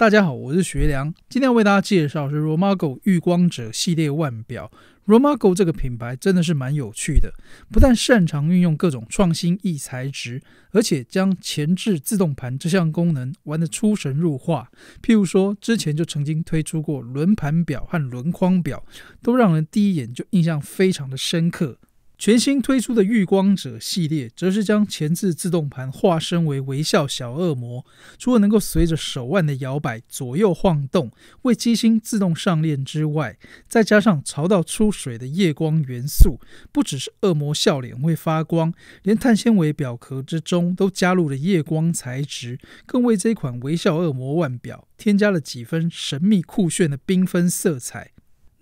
大家好，我是学良，今天要为大家介绍是 Romago 遇光者系列腕表。Romago 这个品牌真的是蛮有趣的，不但擅长运用各种创新异材质，而且将前置自动盘这项功能玩得出神入化。譬如说，之前就曾经推出过轮盘表和轮框表，都让人第一眼就印象非常的深刻。全新推出的“遇光者”系列，则是将前置自动盘化身为微笑小恶魔。除了能够随着手腕的摇摆左右晃动，为机芯自动上链之外，再加上潮到出水的夜光元素，不只是恶魔笑脸会发光，连碳纤维表壳之中都加入了夜光材质，更为这一款微笑恶魔腕表添加了几分神秘酷炫的缤纷色彩。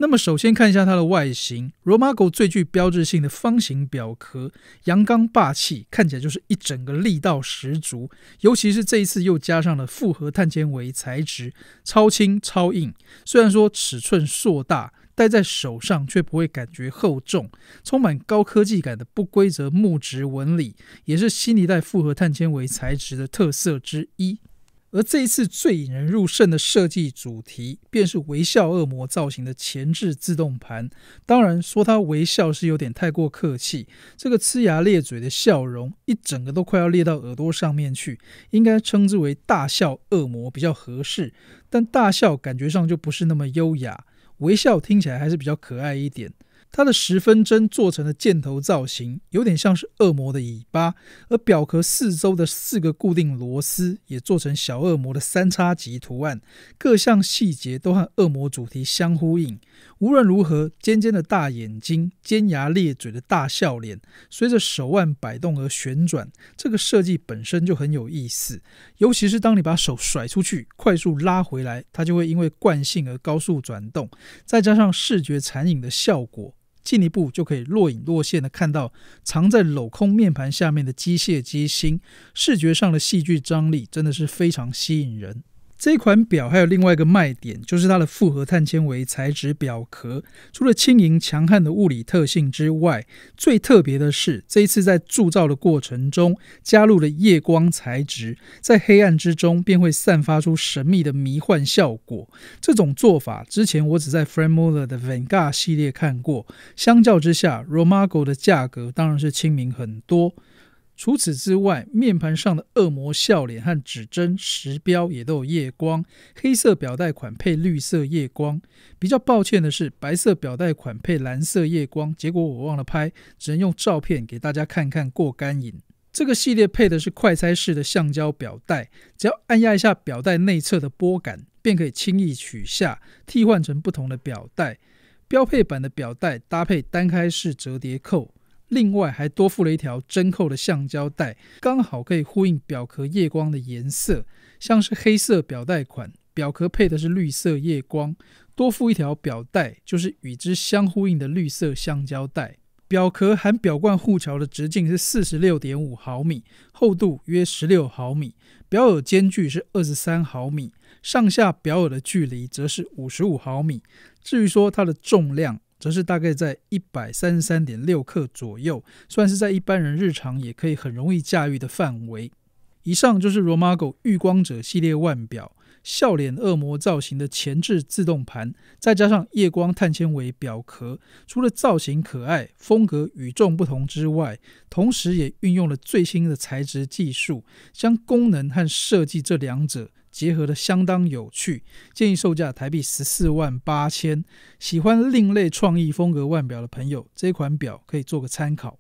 那么首先看一下它的外形，罗马 o 最具标志性的方形表壳，阳刚霸气，看起来就是一整个力道十足。尤其是这一次又加上了复合碳纤维材质，超轻超硬。虽然说尺寸硕大，戴在手上却不会感觉厚重，充满高科技感的不规则木质纹理，也是新一代复合碳纤维材质的特色之一。而这一次最引人入胜的设计主题，便是微笑恶魔造型的前置自动盘。当然，说它微笑是有点太过客气。这个呲牙咧嘴的笑容，一整个都快要咧到耳朵上面去，应该称之为大笑恶魔比较合适。但大笑感觉上就不是那么优雅，微笑听起来还是比较可爱一点。它的十分针做成了箭头造型，有点像是恶魔的尾巴；而表壳四周的四个固定螺丝也做成小恶魔的三叉戟图案，各项细节都和恶魔主题相呼应。无论如何，尖尖的大眼睛、尖牙裂嘴的大笑脸，随着手腕摆动而旋转，这个设计本身就很有意思。尤其是当你把手甩出去，快速拉回来，它就会因为惯性而高速转动，再加上视觉残影的效果。进一步就可以若隐若现的看到藏在镂空面盘下面的机械机芯，视觉上的戏剧张力真的是非常吸引人。这款表还有另外一个卖点，就是它的复合碳纤维材质表壳，除了轻盈强悍的物理特性之外，最特别的是这一次在铸造的过程中加入了夜光材质，在黑暗之中便会散发出神秘的迷幻效果。这种做法之前我只在 Fremouler 的 Vanguard 系列看过，相较之下，Romago 的价格当然是亲民很多。除此之外，面盘上的恶魔笑脸和指针、时标也都有夜光。黑色表带款配绿色夜光，比较抱歉的是，白色表带款配蓝色夜光，结果我忘了拍，只能用照片给大家看看过干瘾。这个系列配的是快拆式的橡胶表带，只要按压一下表带内侧的拨杆，便可以轻易取下，替换成不同的表带。标配版的表带搭配单开式折叠扣。另外还多附了一条针扣的橡胶带，刚好可以呼应表壳夜光的颜色，像是黑色表带款，表壳配的是绿色夜光，多附一条表带就是与之相呼应的绿色橡胶带。表壳含表冠护桥的直径是四十六点五毫米，厚度约十六毫米，表耳间距是二十三毫米，上下表耳的距离则是五十五毫米。至于说它的重量。则是大概在一百三十三点六克左右，算是在一般人日常也可以很容易驾驭的范围。以上就是 Romago 遇光者系列腕表，笑脸恶魔造型的前置自动盘，再加上夜光碳纤维表壳，除了造型可爱、风格与众不同之外，同时也运用了最新的材质技术，将功能和设计这两者。结合的相当有趣，建议售价台币十四万八千。喜欢另类创意风格腕表的朋友，这款表可以做个参考。